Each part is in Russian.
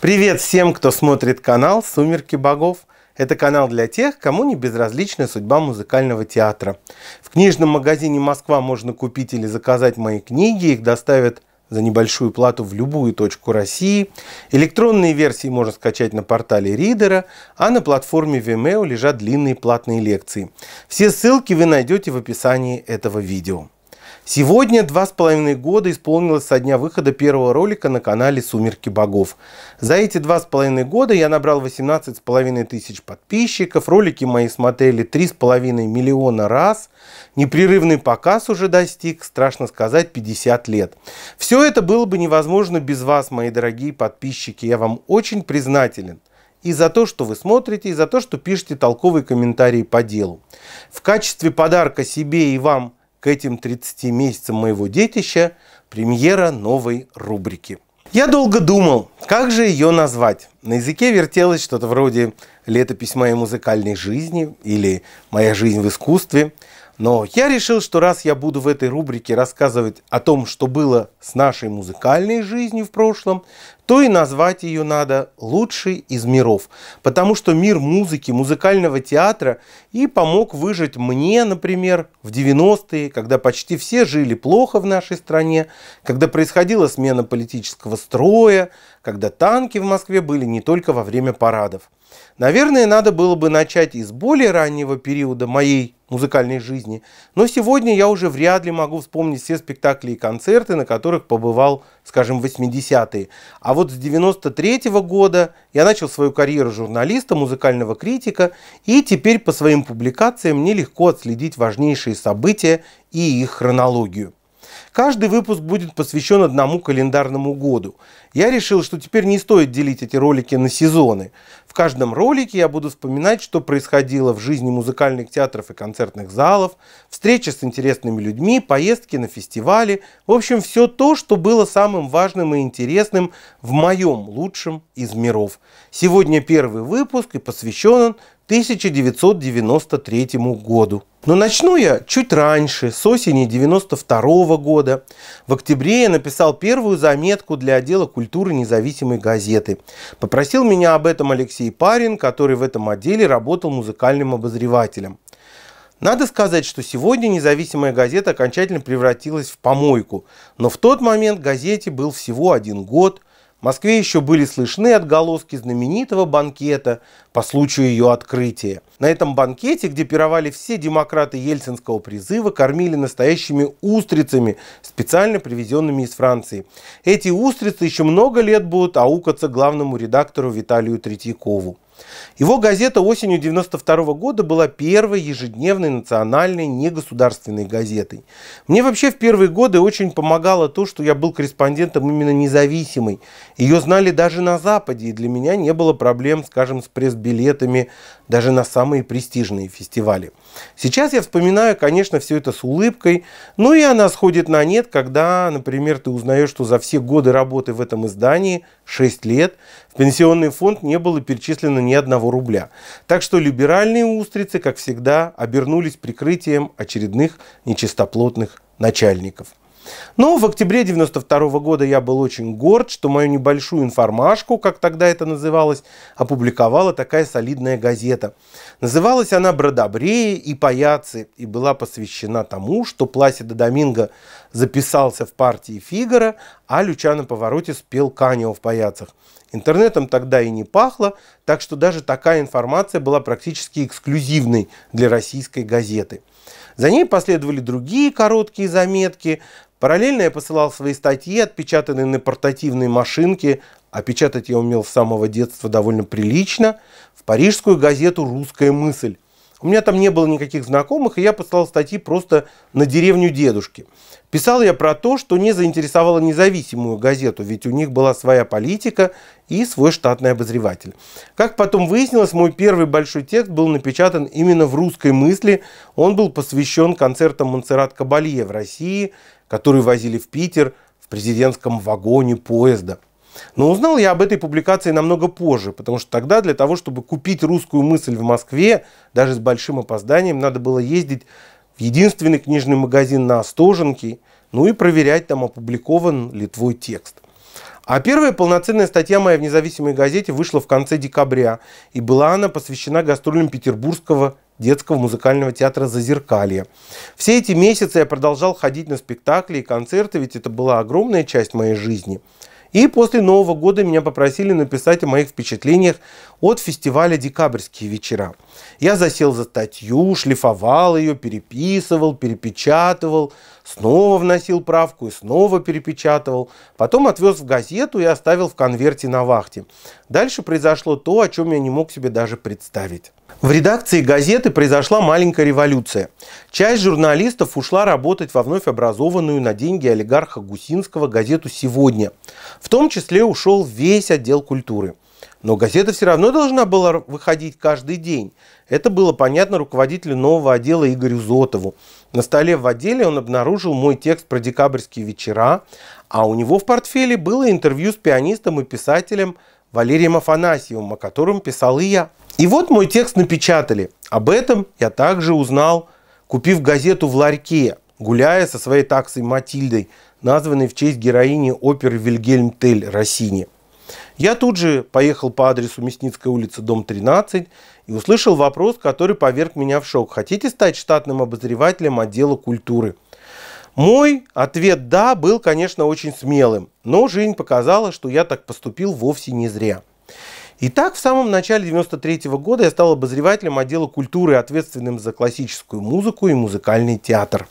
Привет всем, кто смотрит канал «Сумерки богов». Это канал для тех, кому не безразлична судьба музыкального театра. В книжном магазине «Москва» можно купить или заказать мои книги. Их доставят за небольшую плату в любую точку России. Электронные версии можно скачать на портале Ридера, а на платформе Vimeo лежат длинные платные лекции. Все ссылки вы найдете в описании этого видео. Сегодня два с половиной года исполнилось со дня выхода первого ролика на канале «Сумерки богов». За эти два с половиной года я набрал 18 с половиной тысяч подписчиков, ролики мои смотрели три с половиной миллиона раз, непрерывный показ уже достиг, страшно сказать, 50 лет. Все это было бы невозможно без вас, мои дорогие подписчики, я вам очень признателен и за то, что вы смотрите, и за то, что пишете толковые комментарии по делу. В качестве подарка себе и вам – к этим 30 месяцам моего детища премьера новой рубрики. Я долго думал, как же ее назвать. На языке вертелось что-то вроде «Летопись моей музыкальной жизни» или «Моя жизнь в искусстве». Но я решил, что раз я буду в этой рубрике рассказывать о том, что было с нашей музыкальной жизнью в прошлом, то и назвать ее надо «Лучший из миров», потому что мир музыки, музыкального театра и помог выжить мне, например, в 90-е, когда почти все жили плохо в нашей стране, когда происходила смена политического строя, когда танки в Москве были не только во время парадов. Наверное, надо было бы начать из более раннего периода моей музыкальной жизни, но сегодня я уже вряд ли могу вспомнить все спектакли и концерты, на которых побывал, скажем, в 80-е. А вот с 93 -го года я начал свою карьеру журналиста, музыкального критика, и теперь по своим публикациям мне легко отследить важнейшие события и их хронологию. Каждый выпуск будет посвящен одному календарному году. Я решил, что теперь не стоит делить эти ролики на сезоны. В каждом ролике я буду вспоминать, что происходило в жизни музыкальных театров и концертных залов, встречи с интересными людьми, поездки на фестивали, в общем, все то, что было самым важным и интересным в моем лучшем из миров. Сегодня первый выпуск и посвящен он 1993 году. Но начну я чуть раньше, с осени 92 года. В октябре я написал первую заметку для отдела культуры независимой газеты. Попросил меня об этом Алексей Парин, который в этом отделе работал музыкальным обозревателем. Надо сказать, что сегодня независимая газета окончательно превратилась в помойку, но в тот момент газете был всего один год – Москве еще были слышны отголоски знаменитого банкета по случаю ее открытия. На этом банкете, где пировали все демократы ельцинского призыва, кормили настоящими устрицами, специально привезенными из Франции. Эти устрицы еще много лет будут аукаться главному редактору Виталию Третьякову. Его газета осенью 1992 года была первой ежедневной национальной негосударственной газетой. Мне вообще в первые годы очень помогало то, что я был корреспондентом именно независимой. Ее знали даже на Западе, и для меня не было проблем, скажем, с пресс-билетами даже на самые престижные фестивали. Сейчас я вспоминаю, конечно, все это с улыбкой, но и она сходит на нет, когда, например, ты узнаешь, что за все годы работы в этом издании, 6 лет, в пенсионный фонд не было перечислено ни одного рубля. Так что либеральные устрицы, как всегда, обернулись прикрытием очередных нечистоплотных начальников. Но в октябре 92 -го года я был очень горд, что мою небольшую информашку, как тогда это называлось, опубликовала такая солидная газета. Называлась она «Бродобреи и паяцы» и была посвящена тому, что Пласида Доминго записался в партии Фигара, а Лючано Повороте спел Канио в паяцах. Интернетом тогда и не пахло, так что даже такая информация была практически эксклюзивной для российской газеты. За ней последовали другие короткие заметки, Параллельно я посылал свои статьи, отпечатанные на портативной машинке, а печатать я умел с самого детства довольно прилично, в парижскую газету «Русская мысль». У меня там не было никаких знакомых, и я посылал статьи просто на деревню дедушки. Писал я про то, что не заинтересовало независимую газету, ведь у них была своя политика и свой штатный обозреватель. Как потом выяснилось, мой первый большой текст был напечатан именно в «Русской мысли». Он был посвящен концертам Монсеррат Кабалье в России, которую возили в Питер в президентском вагоне поезда. Но узнал я об этой публикации намного позже, потому что тогда для того, чтобы купить русскую мысль в Москве, даже с большим опозданием, надо было ездить в единственный книжный магазин на Остоженке, ну и проверять, там опубликован ли твой текст – а первая полноценная статья моя в независимой газете вышла в конце декабря, и была она посвящена гастролям петербургского детского музыкального театра «Зазеркалье». Все эти месяцы я продолжал ходить на спектакли и концерты, ведь это была огромная часть моей жизни. И после Нового года меня попросили написать о моих впечатлениях от фестиваля «Декабрьские вечера». Я засел за статью, шлифовал ее, переписывал, перепечатывал, снова вносил правку и снова перепечатывал. Потом отвез в газету и оставил в конверте на вахте. Дальше произошло то, о чем я не мог себе даже представить. В редакции газеты произошла маленькая революция. Часть журналистов ушла работать во вновь образованную на деньги олигарха Гусинского газету «Сегодня». В том числе ушел весь отдел культуры – но газета все равно должна была выходить каждый день. Это было понятно руководителю нового отдела Игорю Зотову. На столе в отделе он обнаружил мой текст про декабрьские вечера, а у него в портфеле было интервью с пианистом и писателем Валерием Афанасьевым, о котором писал и я. И вот мой текст напечатали. Об этом я также узнал, купив газету в ларьке, гуляя со своей таксой Матильдой, названной в честь героини оперы Вильгельм Тель Россини. Я тут же поехал по адресу Мясницкая улица, дом 13, и услышал вопрос, который поверг меня в шок. Хотите стать штатным обозревателем отдела культуры? Мой ответ «да» был, конечно, очень смелым, но жизнь показала, что я так поступил вовсе не зря. Итак, в самом начале 93 года я стал обозревателем отдела культуры, ответственным за классическую музыку и музыкальный театр.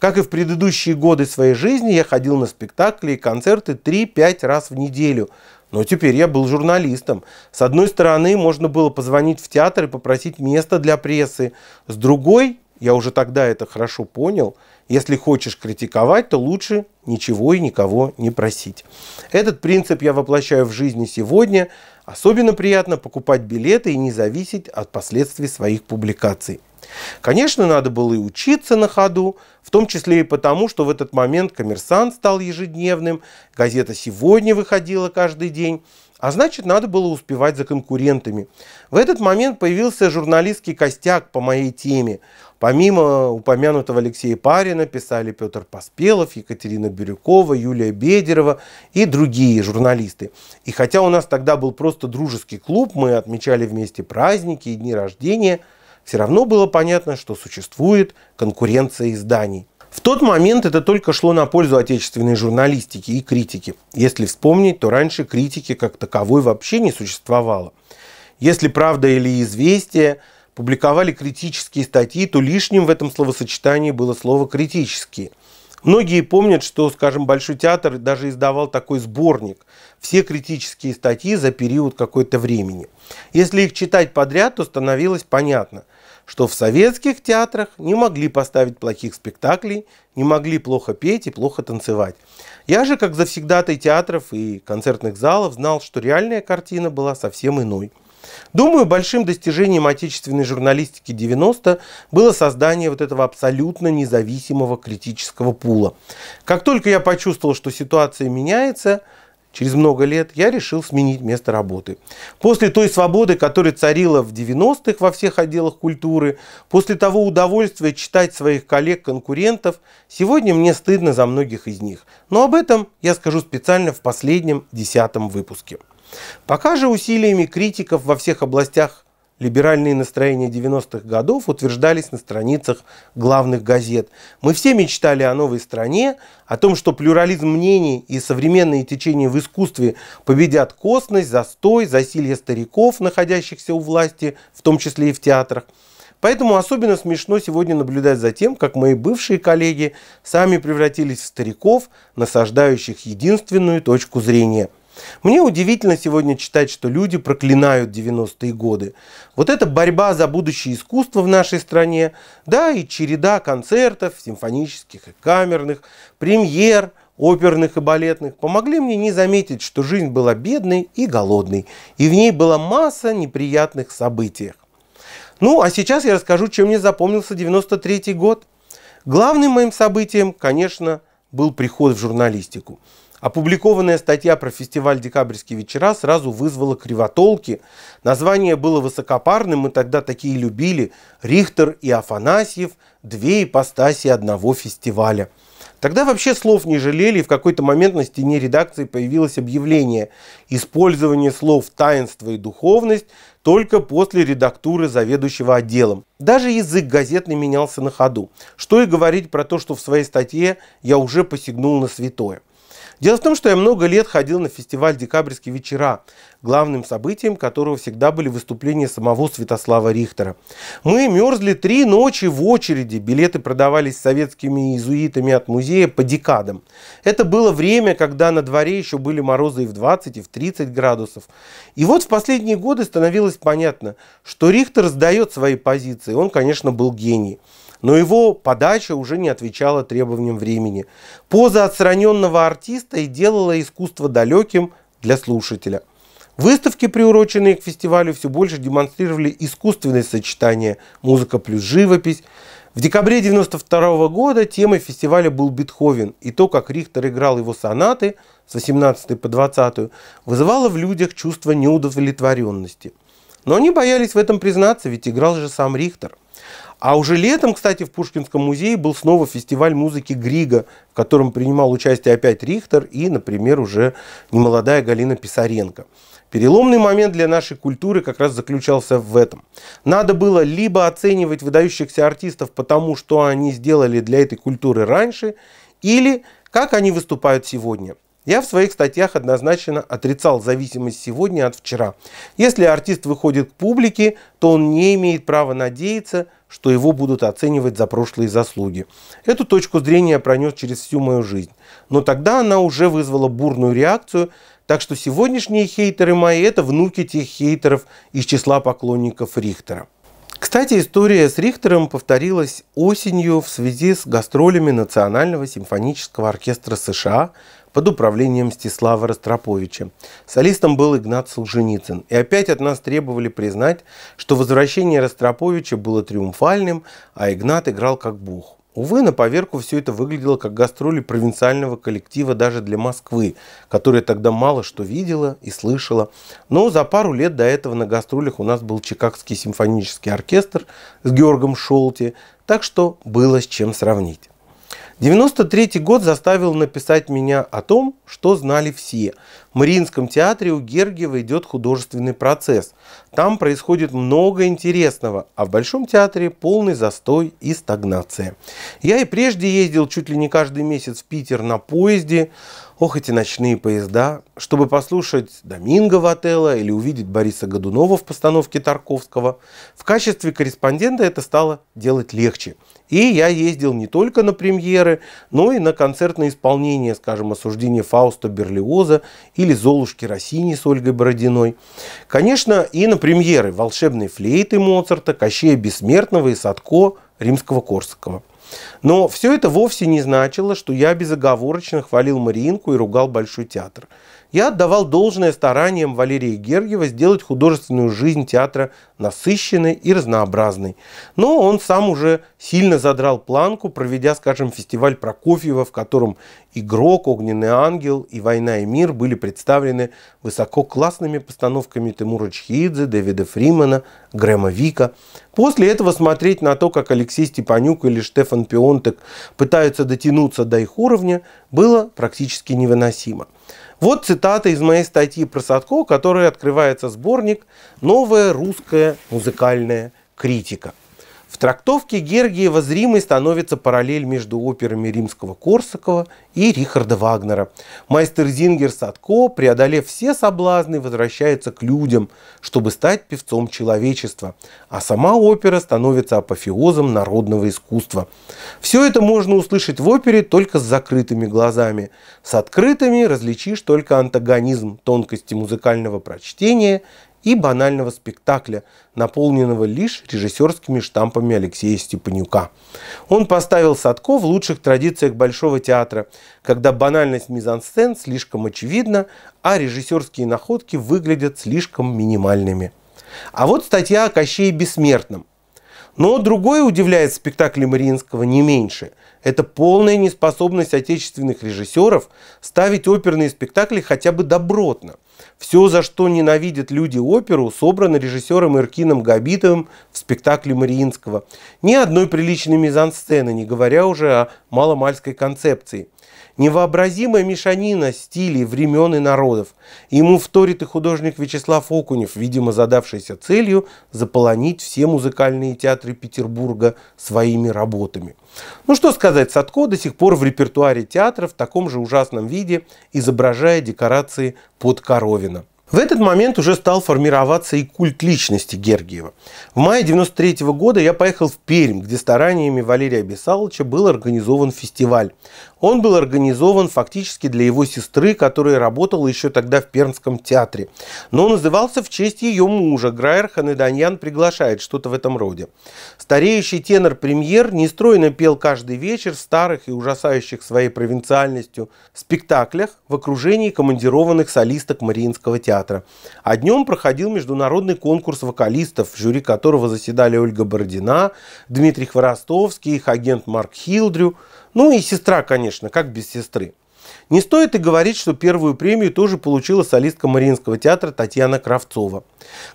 Как и в предыдущие годы своей жизни, я ходил на спектакли и концерты 3-5 раз в неделю, но теперь я был журналистом. С одной стороны, можно было позвонить в театр и попросить место для прессы. С другой, я уже тогда это хорошо понял, если хочешь критиковать, то лучше ничего и никого не просить. Этот принцип я воплощаю в жизни сегодня. Особенно приятно покупать билеты и не зависеть от последствий своих публикаций. Конечно, надо было и учиться на ходу, в том числе и потому, что в этот момент «Коммерсант» стал ежедневным, газета «Сегодня» выходила каждый день, а значит, надо было успевать за конкурентами. В этот момент появился журналистский костяк по моей теме. Помимо упомянутого Алексея Парина писали Петр Поспелов, Екатерина Бирюкова, Юлия Бедерова и другие журналисты. И хотя у нас тогда был просто дружеский клуб, мы отмечали вместе праздники и дни рождения – все равно было понятно, что существует конкуренция изданий. В тот момент это только шло на пользу отечественной журналистики и критики. Если вспомнить, то раньше критики как таковой вообще не существовало. Если «Правда» или «Известия» публиковали критические статьи, то лишним в этом словосочетании было слово «критические». Многие помнят, что, скажем, Большой театр даже издавал такой сборник. Все критические статьи за период какой-то времени. Если их читать подряд, то становилось понятно – что в советских театрах не могли поставить плохих спектаклей, не могли плохо петь и плохо танцевать. Я же, как завсегдатый театров и концертных залов, знал, что реальная картина была совсем иной. Думаю, большим достижением отечественной журналистики 90 было создание вот этого абсолютно независимого критического пула. Как только я почувствовал, что ситуация меняется – через много лет, я решил сменить место работы. После той свободы, которая царила в 90-х во всех отделах культуры, после того удовольствия читать своих коллег-конкурентов, сегодня мне стыдно за многих из них. Но об этом я скажу специально в последнем десятом выпуске. Пока же усилиями критиков во всех областях Либеральные настроения 90-х годов утверждались на страницах главных газет. Мы все мечтали о новой стране, о том, что плюрализм мнений и современные течения в искусстве победят косность, застой, засилье стариков, находящихся у власти, в том числе и в театрах. Поэтому особенно смешно сегодня наблюдать за тем, как мои бывшие коллеги сами превратились в стариков, насаждающих единственную точку зрения – мне удивительно сегодня читать, что люди проклинают 90-е годы. Вот эта борьба за будущее искусства в нашей стране, да, и череда концертов, симфонических и камерных, премьер, оперных и балетных, помогли мне не заметить, что жизнь была бедной и голодной, и в ней была масса неприятных событий. Ну, а сейчас я расскажу, чем мне запомнился 93 год. Главным моим событием, конечно, был приход в журналистику. Опубликованная статья про фестиваль «Декабрьские вечера» сразу вызвала кривотолки. Название было высокопарным, мы тогда такие любили. Рихтер и Афанасьев – две ипостаси одного фестиваля. Тогда вообще слов не жалели, и в какой-то момент на стене редакции появилось объявление «Использование слов «таинство» и «духовность» только после редактуры заведующего отделом». Даже язык газетный менялся на ходу. Что и говорить про то, что в своей статье я уже посягнул на святое. Дело в том, что я много лет ходил на фестиваль «Декабрьские вечера», главным событием которого всегда были выступления самого Святослава Рихтера. Мы мерзли три ночи в очереди, билеты продавались советскими иезуитами от музея по декадам. Это было время, когда на дворе еще были морозы и в 20, и в 30 градусов. И вот в последние годы становилось понятно, что Рихтер сдает свои позиции, он, конечно, был гений но его подача уже не отвечала требованиям времени. Поза отстраненного артиста и делала искусство далеким для слушателя. Выставки, приуроченные к фестивалю, все больше демонстрировали искусственное сочетание музыка плюс живопись. В декабре 1992 года темой фестиваля был Бетховен, и то, как Рихтер играл его сонаты с 18 по 20, вызывало в людях чувство неудовлетворенности. Но они боялись в этом признаться, ведь играл же сам Рихтер – а уже летом, кстати, в Пушкинском музее был снова фестиваль музыки Грига, в котором принимал участие опять Рихтер и, например, уже немолодая Галина Писаренко. Переломный момент для нашей культуры как раз заключался в этом. Надо было либо оценивать выдающихся артистов потому, что они сделали для этой культуры раньше, или как они выступают сегодня – я в своих статьях однозначно отрицал зависимость сегодня от вчера. Если артист выходит к публике, то он не имеет права надеяться, что его будут оценивать за прошлые заслуги. Эту точку зрения я пронес через всю мою жизнь. Но тогда она уже вызвала бурную реакцию, так что сегодняшние хейтеры мои – это внуки тех хейтеров из числа поклонников Рихтера. Кстати, история с Рихтером повторилась осенью в связи с гастролями Национального симфонического оркестра США под управлением Стислава Ростроповича. Солистом был Игнат Солженицын. И опять от нас требовали признать, что возвращение Ростроповича было триумфальным, а Игнат играл как бог. Увы, на поверку все это выглядело как гастроли провинциального коллектива даже для Москвы, которая тогда мало что видела и слышала. Но за пару лет до этого на гастролях у нас был Чикагский симфонический оркестр с Георгом Шолти, так что было с чем сравнить. 93 год заставил написать меня о том, что знали все. В Мариинском театре у Гергиева идет художественный процесс. Там происходит много интересного, а в Большом театре полный застой и стагнация. Я и прежде ездил чуть ли не каждый месяц в Питер на поезде, Ох, эти ночные поезда! Чтобы послушать Доминго Вателла или увидеть Бориса Годунова в постановке Тарковского, в качестве корреспондента это стало делать легче. И я ездил не только на премьеры, но и на концертное исполнение, скажем, осуждения Фауста Берлиоза или Золушки Россини с Ольгой Бородиной. Конечно, и на премьеры волшебной флейты Моцарта, Кощея Бессмертного и Садко Римского-Корсакова. Но все это вовсе не значило, что я безоговорочно хвалил Мариинку и ругал Большой театр я отдавал должное стараниям Валерия Гергиева сделать художественную жизнь театра насыщенной и разнообразной. Но он сам уже сильно задрал планку, проведя, скажем, фестиваль Прокофьева, в котором «Игрок», «Огненный ангел» и «Война и мир» были представлены высококлассными постановками Тимура Чхидзе, Дэвида Фримана, Грэма Вика. После этого смотреть на то, как Алексей Степанюк или Штефан Пионтек пытаются дотянуться до их уровня, было практически невыносимо. Вот цитата из моей статьи про Садко, которая открывается сборник «Новая русская музыкальная критика». В трактовке Гергиева зримой становится параллель между операми римского Корсакова и Рихарда Вагнера. Майстер Зингер Садко, преодолев все соблазны, возвращается к людям, чтобы стать певцом человечества, а сама опера становится апофеозом народного искусства. Все это можно услышать в опере только с закрытыми глазами. С открытыми различишь только антагонизм тонкости музыкального прочтения и банального спектакля, наполненного лишь режиссерскими штампами Алексея Степанюка. Он поставил Садко в лучших традициях Большого театра, когда банальность мизансцен слишком очевидна, а режиссерские находки выглядят слишком минимальными. А вот статья о Кощее Бессмертном. Но другое удивляет спектакль Мариинского не меньше. Это полная неспособность отечественных режиссеров ставить оперные спектакли хотя бы добротно – все, за что ненавидят люди оперу, собрано режиссером Иркином Габитовым в спектакле Мариинского. Ни одной приличной мизансцены, не говоря уже о маломальской концепции – Невообразимая мешанина стилей, времен и народов. Ему вторит и художник Вячеслав Окунев, видимо задавшийся целью заполонить все музыкальные театры Петербурга своими работами. Ну что сказать, Садко до сих пор в репертуаре театра в таком же ужасном виде, изображая декорации под Коровина. В этот момент уже стал формироваться и культ личности Гергиева. В мае 93 года я поехал в Пермь, где стараниями Валерия Бесаловича был организован фестиваль. Он был организован фактически для его сестры, которая работала еще тогда в Пермском театре. Но он назывался в честь ее мужа. Граер Ханаданьян приглашает что-то в этом роде. Стареющий тенор-премьер нестройно пел каждый вечер в старых и ужасающих своей провинциальностью спектаклях в окружении командированных солисток Мариинского театра. А днем проходил международный конкурс вокалистов, в жюри которого заседали Ольга Бородина, Дмитрий Хворостовский, их агент Марк Хилдрю – ну и сестра, конечно, как без сестры. Не стоит и говорить, что первую премию тоже получила солистка Мариинского театра Татьяна Кравцова.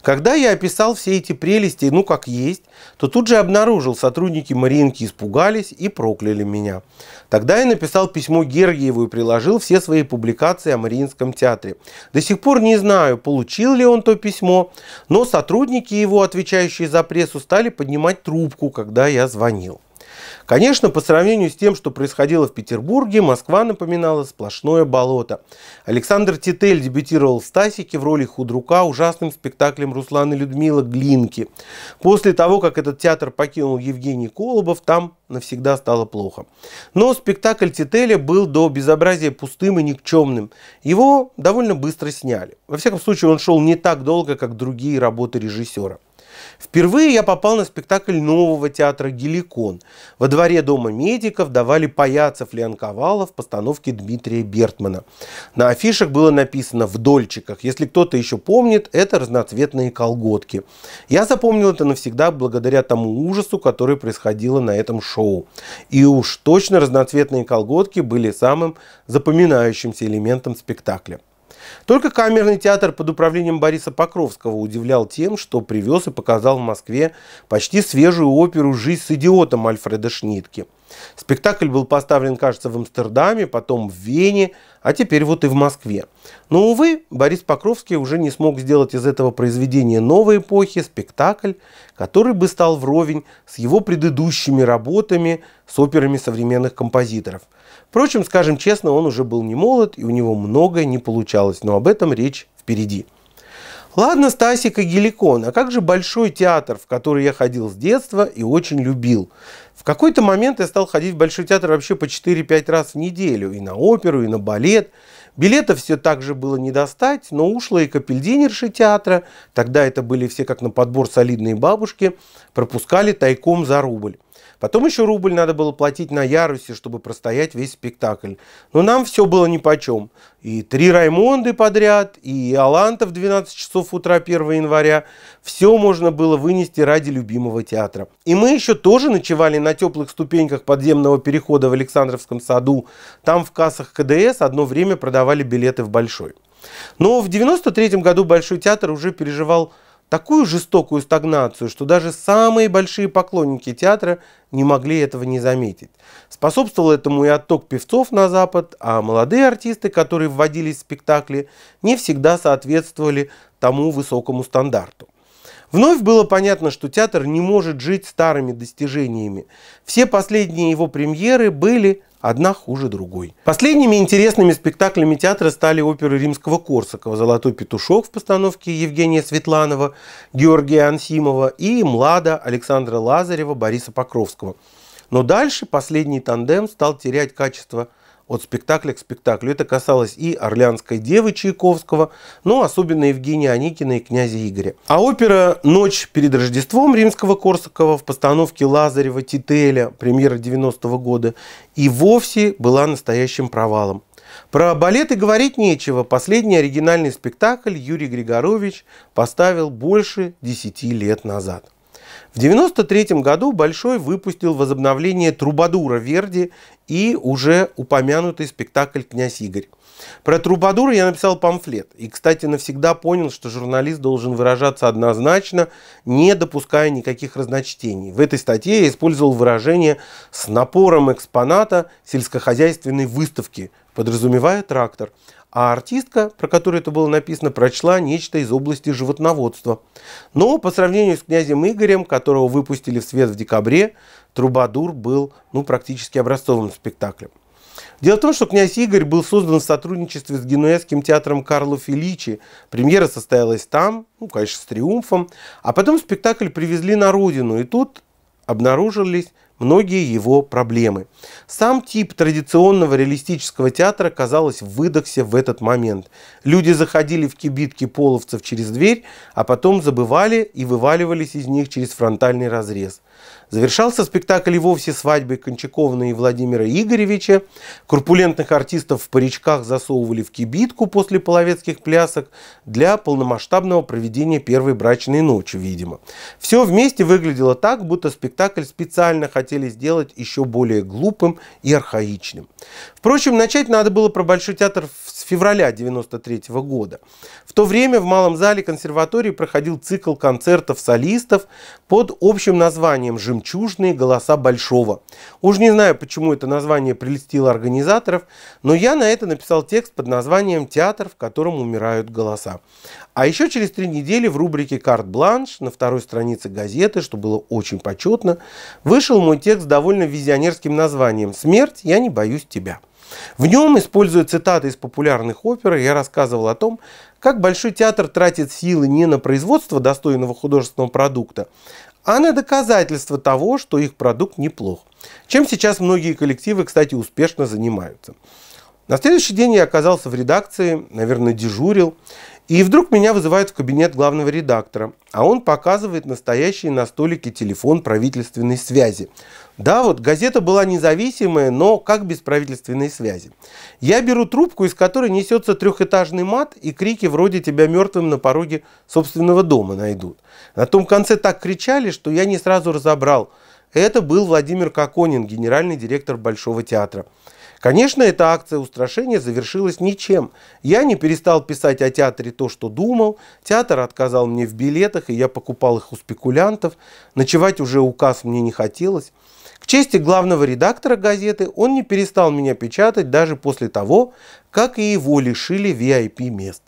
Когда я описал все эти прелести, ну как есть, то тут же обнаружил, сотрудники Мариинки испугались и прокляли меня. Тогда я написал письмо Гергиеву и приложил все свои публикации о Мариинском театре. До сих пор не знаю, получил ли он то письмо, но сотрудники его, отвечающие за прессу, стали поднимать трубку, когда я звонил. Конечно, по сравнению с тем, что происходило в Петербурге, Москва напоминала сплошное болото. Александр Титель дебютировал в «Стасике» в роли худрука ужасным спектаклем Руслана Людмила «Глинки». После того, как этот театр покинул Евгений Колобов, там навсегда стало плохо. Но спектакль Тителя был до безобразия пустым и никчемным. Его довольно быстро сняли. Во всяком случае, он шел не так долго, как другие работы режиссера. Впервые я попал на спектакль нового театра «Геликон». Во дворе Дома медиков давали паяцев Леон Ковалов в постановке Дмитрия Бертмана. На афишах было написано «В дольчиках». Если кто-то еще помнит, это разноцветные колготки. Я запомнил это навсегда благодаря тому ужасу, который происходило на этом шоу. И уж точно разноцветные колготки были самым запоминающимся элементом спектакля. Только камерный театр под управлением Бориса Покровского удивлял тем, что привез и показал в Москве почти свежую оперу «Жизнь с идиотом» Альфреда Шнитке. Спектакль был поставлен, кажется, в Амстердаме, потом в Вене, а теперь вот и в Москве. Но, увы, Борис Покровский уже не смог сделать из этого произведения новой эпохи спектакль, который бы стал вровень с его предыдущими работами с операми современных композиторов – Впрочем, скажем честно, он уже был не молод, и у него многое не получалось, но об этом речь впереди. Ладно, Стасик и Геликон, а как же Большой театр, в который я ходил с детства и очень любил? В какой-то момент я стал ходить в Большой театр вообще по 4-5 раз в неделю, и на оперу, и на балет. Билетов все так же было не достать, но ушла и капельдинерши театра, тогда это были все как на подбор солидные бабушки, пропускали тайком за рубль. Потом еще рубль надо было платить на ярусе, чтобы простоять весь спектакль. Но нам все было нипочем. И три Раймонды подряд, и Аланта в 12 часов утра 1 января. Все можно было вынести ради любимого театра. И мы еще тоже ночевали на теплых ступеньках подземного перехода в Александровском саду. Там в кассах КДС одно время продавали билеты в Большой. Но в 93 году Большой театр уже переживал такую жестокую стагнацию, что даже самые большие поклонники театра не могли этого не заметить. Способствовал этому и отток певцов на Запад, а молодые артисты, которые вводились в спектакли, не всегда соответствовали тому высокому стандарту. Вновь было понятно, что театр не может жить старыми достижениями. Все последние его премьеры были одна хуже другой. Последними интересными спектаклями театра стали оперы римского Корсакова «Золотой петушок» в постановке Евгения Светланова, Георгия Ансимова и «Млада» Александра Лазарева, Бориса Покровского. Но дальше последний тандем стал терять качество – от спектакля к спектаклю. Это касалось и «Орлянской девы» Чайковского, но ну, особенно Евгения Аникина и князя Игоря. А опера «Ночь перед Рождеством» римского Корсакова в постановке Лазарева Тителя, премьера 90-го года, и вовсе была настоящим провалом. Про балеты говорить нечего. Последний оригинальный спектакль Юрий Григорович поставил больше 10 лет назад. В 1993 году Большой выпустил возобновление Трубадура Верди и уже упомянутый спектакль «Князь Игорь». Про Трубадура я написал памфлет. И, кстати, навсегда понял, что журналист должен выражаться однозначно, не допуская никаких разночтений. В этой статье я использовал выражение «с напором экспоната сельскохозяйственной выставки», подразумевая трактор – а артистка, про которую это было написано, прочла нечто из области животноводства. Но по сравнению с князем Игорем, которого выпустили в свет в декабре, «Трубадур» был ну, практически образцовым спектаклем. Дело в том, что князь Игорь был создан в сотрудничестве с генуэзским театром Карло Феличи. Премьера состоялась там, ну, конечно, с триумфом. А потом спектакль привезли на родину, и тут обнаружились многие его проблемы. Сам тип традиционного реалистического театра, казалось, выдохся в этот момент. Люди заходили в кибитки половцев через дверь, а потом забывали и вываливались из них через фронтальный разрез. Завершался спектакль и вовсе свадьбой Кончаковна и Владимира Игоревича. Корпулентных артистов в паричках засовывали в кибитку после половецких плясок для полномасштабного проведения первой брачной ночи, видимо. Все вместе выглядело так, будто спектакль специально хотели сделать еще более глупым и архаичным. Впрочем, начать надо было про Большой театр с февраля 1993 года. В то время в Малом зале консерватории проходил цикл концертов солистов под общим названием «Жим «Жемчужные голоса Большого». Уж не знаю, почему это название прелестило организаторов, но я на это написал текст под названием «Театр, в котором умирают голоса». А еще через три недели в рубрике «Карт-бланш» на второй странице газеты, что было очень почетно, вышел мой текст с довольно визионерским названием «Смерть, я не боюсь тебя». В нем, используя цитаты из популярных опер, я рассказывал о том, как Большой театр тратит силы не на производство достойного художественного продукта, а на доказательство того, что их продукт неплох. Чем сейчас многие коллективы, кстати, успешно занимаются. На следующий день я оказался в редакции, наверное, дежурил, и вдруг меня вызывают в кабинет главного редактора, а он показывает настоящий на столике телефон правительственной связи – да, вот газета была независимая, но как без правительственной связи. Я беру трубку, из которой несется трехэтажный мат и крики вроде «тебя мертвым на пороге собственного дома найдут». На том конце так кричали, что я не сразу разобрал. Это был Владимир Коконин, генеральный директор Большого театра. Конечно, эта акция устрашения завершилась ничем. Я не перестал писать о театре то, что думал. Театр отказал мне в билетах, и я покупал их у спекулянтов. Ночевать уже указ мне не хотелось. В честь главного редактора газеты, он не перестал меня печатать даже после того, как и его лишили VIP мест.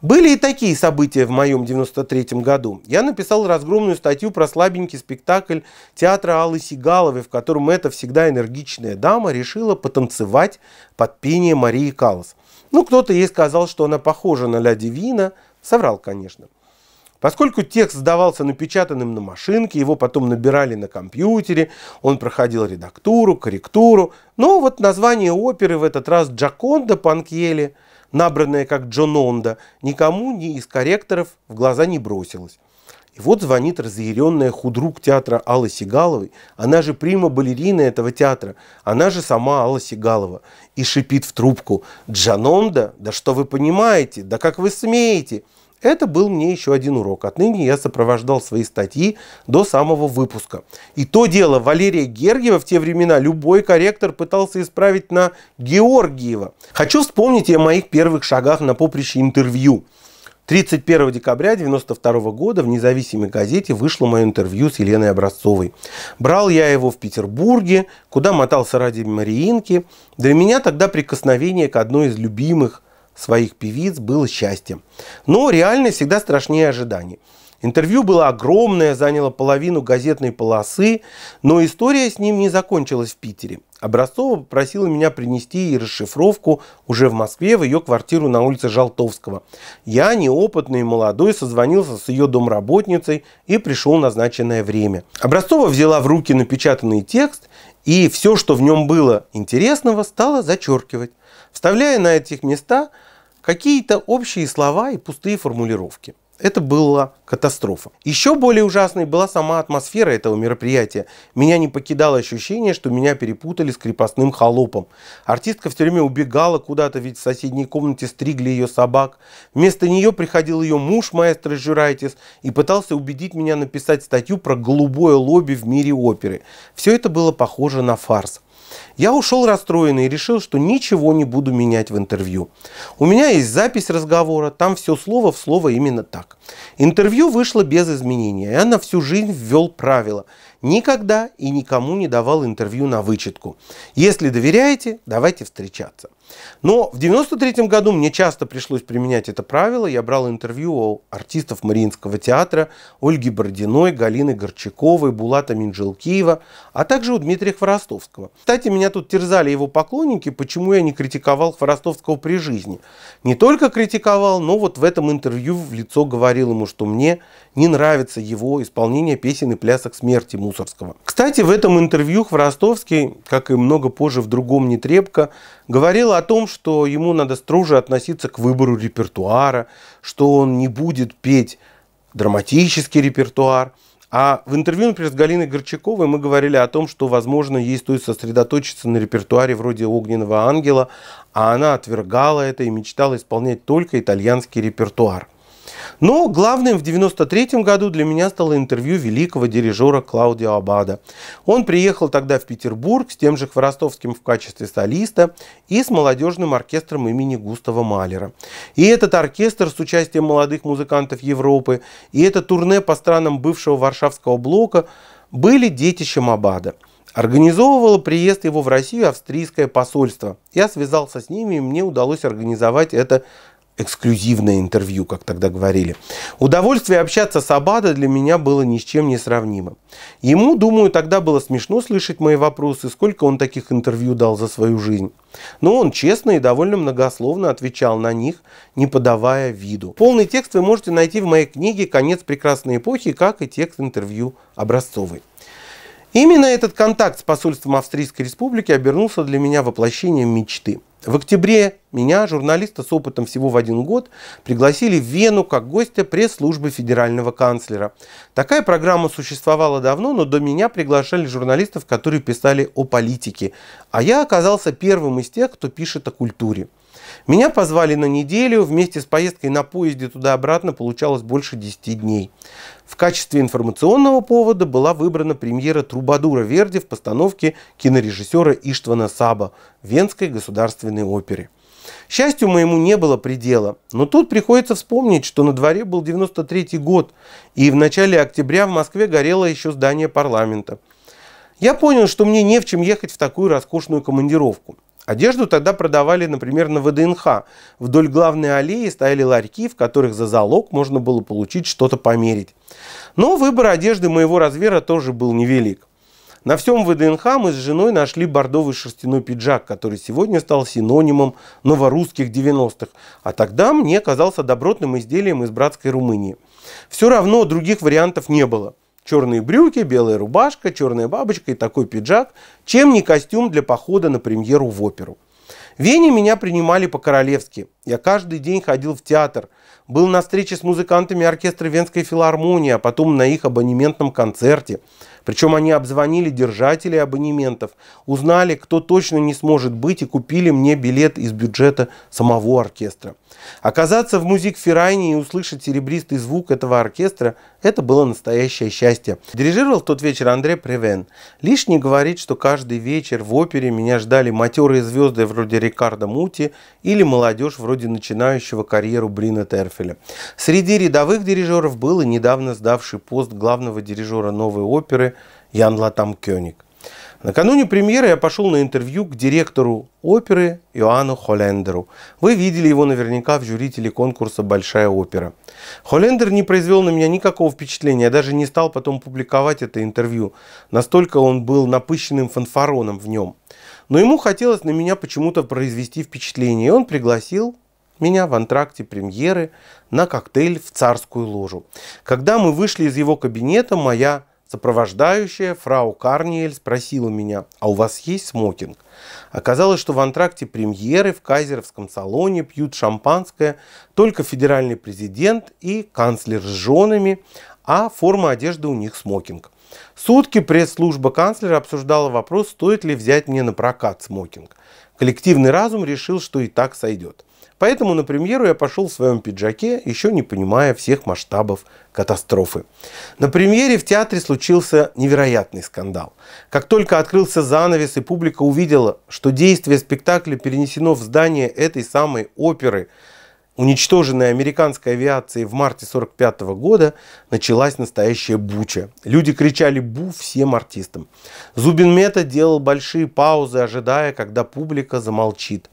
Были и такие события в моем 93 м году. Я написал разгромную статью про слабенький спектакль театра Аллы Сигаловой, в котором эта всегда энергичная дама решила потанцевать под пение Марии Каллас. Ну, кто-то ей сказал, что она похожа на Ля Дивина. Соврал, конечно. Поскольку текст сдавался напечатанным на машинке, его потом набирали на компьютере, он проходил редактуру, корректуру. Но вот название оперы в этот раз Джаконда Панкьели, набранное как Джононда, никому ни из корректоров в глаза не бросилось. И вот звонит разъяренная худрук театра Аллы Сигаловой, она же прима-балерина этого театра, она же сама Алла Сигалова, и шипит в трубку «Джанонда, да что вы понимаете, да как вы смеете!» Это был мне еще один урок. Отныне я сопровождал свои статьи до самого выпуска. И то дело Валерия Гергиева в те времена любой корректор пытался исправить на Георгиева. Хочу вспомнить о моих первых шагах на поприще интервью. 31 декабря 1992 года в «Независимой газете» вышло мое интервью с Еленой Образцовой. Брал я его в Петербурге, куда мотался ради Мариинки. Для меня тогда прикосновение к одной из любимых своих певиц было счастьем. Но реальность всегда страшнее ожиданий. Интервью было огромное, заняло половину газетной полосы, но история с ним не закончилась в Питере. Образцова попросила меня принести ей расшифровку уже в Москве в ее квартиру на улице Жалтовского. Я, неопытный и молодой, созвонился с ее домработницей и пришел в назначенное время. Образцова взяла в руки напечатанный текст и все, что в нем было интересного, стала зачеркивать, вставляя на этих местах Какие-то общие слова и пустые формулировки. Это была катастрофа. Еще более ужасной была сама атмосфера этого мероприятия. Меня не покидало ощущение, что меня перепутали с крепостным холопом. Артистка все время убегала куда-то, ведь в соседней комнате стригли ее собак. Вместо нее приходил ее муж, маэстро Жирайтис, и пытался убедить меня написать статью про голубое лобби в мире оперы. Все это было похоже на фарс. Я ушел расстроенный и решил, что ничего не буду менять в интервью. У меня есть запись разговора, там все слово в слово именно так. Интервью вышло без изменений, я на всю жизнь ввел правила: Никогда и никому не давал интервью на вычетку. Если доверяете, давайте встречаться. Но в 93 году мне часто пришлось применять это правило. Я брал интервью у артистов Мариинского театра Ольги Бородиной, Галины Горчаковой, Булата Минжилкиева, а также у Дмитрия Хворостовского. Кстати, меня тут терзали его поклонники, почему я не критиковал Хворостовского при жизни. Не только критиковал, но вот в этом интервью в лицо говорил ему, что мне не нравится его исполнение песен и плясок смерти Мусорского. Кстати, в этом интервью Хворостовский, как и много позже в другом «Нетребко», говорил о том, что ему надо строже относиться к выбору репертуара, что он не будет петь драматический репертуар, а в интервью, например, с Галиной Горчаковой мы говорили о том, что, возможно, ей стоит сосредоточиться на репертуаре вроде «Огненного ангела», а она отвергала это и мечтала исполнять только итальянский репертуар. Но главным в 1993 году для меня стало интервью великого дирижера Клаудио Абада. Он приехал тогда в Петербург с тем же Хворостовским в качестве солиста и с молодежным оркестром имени Густава Малера. И этот оркестр с участием молодых музыкантов Европы, и это турне по странам бывшего Варшавского блока были детищем Абада. Организовывало приезд его в Россию австрийское посольство. Я связался с ними, и мне удалось организовать это эксклюзивное интервью, как тогда говорили. Удовольствие общаться с Абада для меня было ни с чем не сравнимо. Ему, думаю, тогда было смешно слышать мои вопросы, сколько он таких интервью дал за свою жизнь. Но он честно и довольно многословно отвечал на них, не подавая виду. Полный текст вы можете найти в моей книге «Конец прекрасной эпохи», как и текст интервью образцовый. Именно этот контакт с посольством Австрийской Республики обернулся для меня воплощением мечты. В октябре меня, журналиста с опытом всего в один год, пригласили в Вену как гостя пресс-службы федерального канцлера. Такая программа существовала давно, но до меня приглашали журналистов, которые писали о политике. А я оказался первым из тех, кто пишет о культуре. Меня позвали на неделю, вместе с поездкой на поезде туда-обратно получалось больше 10 дней. В качестве информационного повода была выбрана премьера «Трубадура Верди» в постановке кинорежиссера Иштвана Саба в Венской государственной опере. Счастью моему не было предела, но тут приходится вспомнить, что на дворе был 93 год, и в начале октября в Москве горело еще здание парламента. Я понял, что мне не в чем ехать в такую роскошную командировку. Одежду тогда продавали, например, на ВДНХ. Вдоль главной аллеи стояли ларьки, в которых за залог можно было получить что-то померить. Но выбор одежды моего размера тоже был невелик. На всем ВДНХ мы с женой нашли бордовый шерстяной пиджак, который сегодня стал синонимом новорусских 90-х, а тогда мне казался добротным изделием из братской Румынии. Все равно других вариантов не было – черные брюки, белая рубашка, черная бабочка и такой пиджак, чем не костюм для похода на премьеру в оперу. В Вене меня принимали по-королевски. Я каждый день ходил в театр, был на встрече с музыкантами оркестра Венской филармонии, а потом на их абонементном концерте. Причем они обзвонили держателей абонементов, узнали, кто точно не сможет быть и купили мне билет из бюджета самого оркестра. Оказаться в музик Ферайне и услышать серебристый звук этого оркестра – это было настоящее счастье. Дирижировал в тот вечер Андре Превен. Лишний говорит, что каждый вечер в опере меня ждали матерые звезды вроде Рикардо Мути или молодежь вроде начинающего карьеру Брина Терфеля. Среди рядовых дирижеров был и недавно сдавший пост главного дирижера новой оперы Ян Латам Кёник. Накануне премьеры я пошел на интервью к директору оперы Иоанну Холлендеру. Вы видели его наверняка в жюри телеконкурса «Большая опера». Холлендер не произвел на меня никакого впечатления, я даже не стал потом публиковать это интервью. Настолько он был напыщенным фанфароном в нем. Но ему хотелось на меня почему-то произвести впечатление, и он пригласил меня в антракте премьеры на коктейль в царскую ложу. Когда мы вышли из его кабинета, моя Сопровождающая фрау Карниель спросила меня, а у вас есть смокинг? Оказалось, что в антракте премьеры в Кайзеровском салоне пьют шампанское только федеральный президент и канцлер с женами, а форма одежды у них смокинг. Сутки пресс-служба канцлера обсуждала вопрос, стоит ли взять мне на прокат смокинг. Коллективный разум решил, что и так сойдет. Поэтому на премьеру я пошел в своем пиджаке, еще не понимая всех масштабов катастрофы. На премьере в театре случился невероятный скандал. Как только открылся занавес и публика увидела, что действие спектакля перенесено в здание этой самой оперы, уничтоженной американской авиацией в марте 1945 года, началась настоящая буча. Люди кричали «бу» всем артистам. Зубин Мета делал большие паузы, ожидая, когда публика замолчит.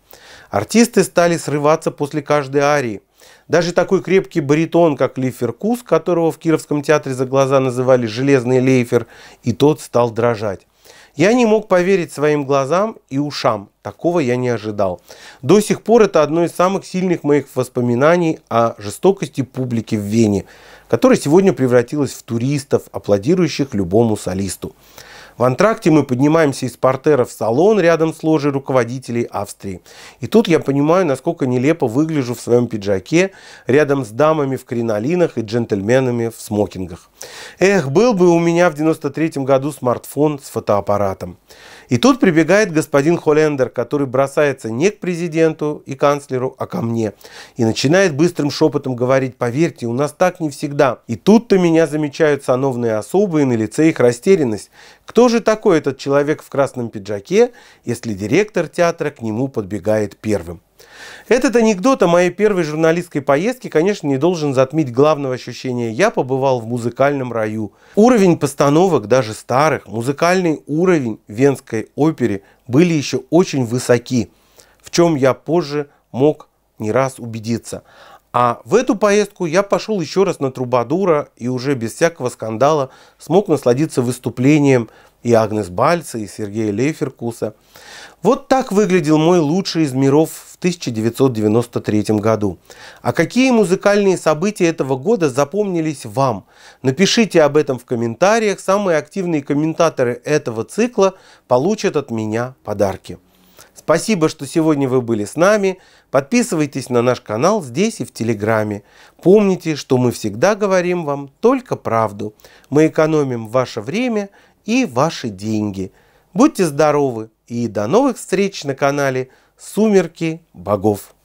Артисты стали срываться после каждой арии. Даже такой крепкий баритон, как Лифер Кус, которого в Кировском театре за глаза называли «железный лейфер», и тот стал дрожать. Я не мог поверить своим глазам и ушам. Такого я не ожидал. До сих пор это одно из самых сильных моих воспоминаний о жестокости публики в Вене, которая сегодня превратилась в туристов, аплодирующих любому солисту. В антракте мы поднимаемся из портера в салон рядом с ложей руководителей Австрии. И тут я понимаю, насколько нелепо выгляжу в своем пиджаке рядом с дамами в кринолинах и джентльменами в смокингах. Эх, был бы у меня в 93 году смартфон с фотоаппаратом. И тут прибегает господин Холлендер, который бросается не к президенту и канцлеру, а ко мне. И начинает быстрым шепотом говорить, поверьте, у нас так не всегда. И тут-то меня замечают сановные особы, и на лице их растерянность. Кто же такой этот человек в красном пиджаке, если директор театра к нему подбегает первым? Этот анекдот о моей первой журналистской поездке, конечно, не должен затмить главного ощущения «я побывал в музыкальном раю». Уровень постановок, даже старых, музыкальный уровень венской оперы были еще очень высоки, в чем я позже мог не раз убедиться. А в эту поездку я пошел еще раз на Трубадура и уже без всякого скандала смог насладиться выступлением и Агнес Бальца, и Сергея Лейферкуса. Вот так выглядел мой лучший из миров в 1993 году. А какие музыкальные события этого года запомнились вам? Напишите об этом в комментариях. Самые активные комментаторы этого цикла получат от меня подарки. Спасибо, что сегодня вы были с нами. Подписывайтесь на наш канал здесь и в Телеграме. Помните, что мы всегда говорим вам только правду. Мы экономим ваше время и ваши деньги – Будьте здоровы и до новых встреч на канале «Сумерки богов».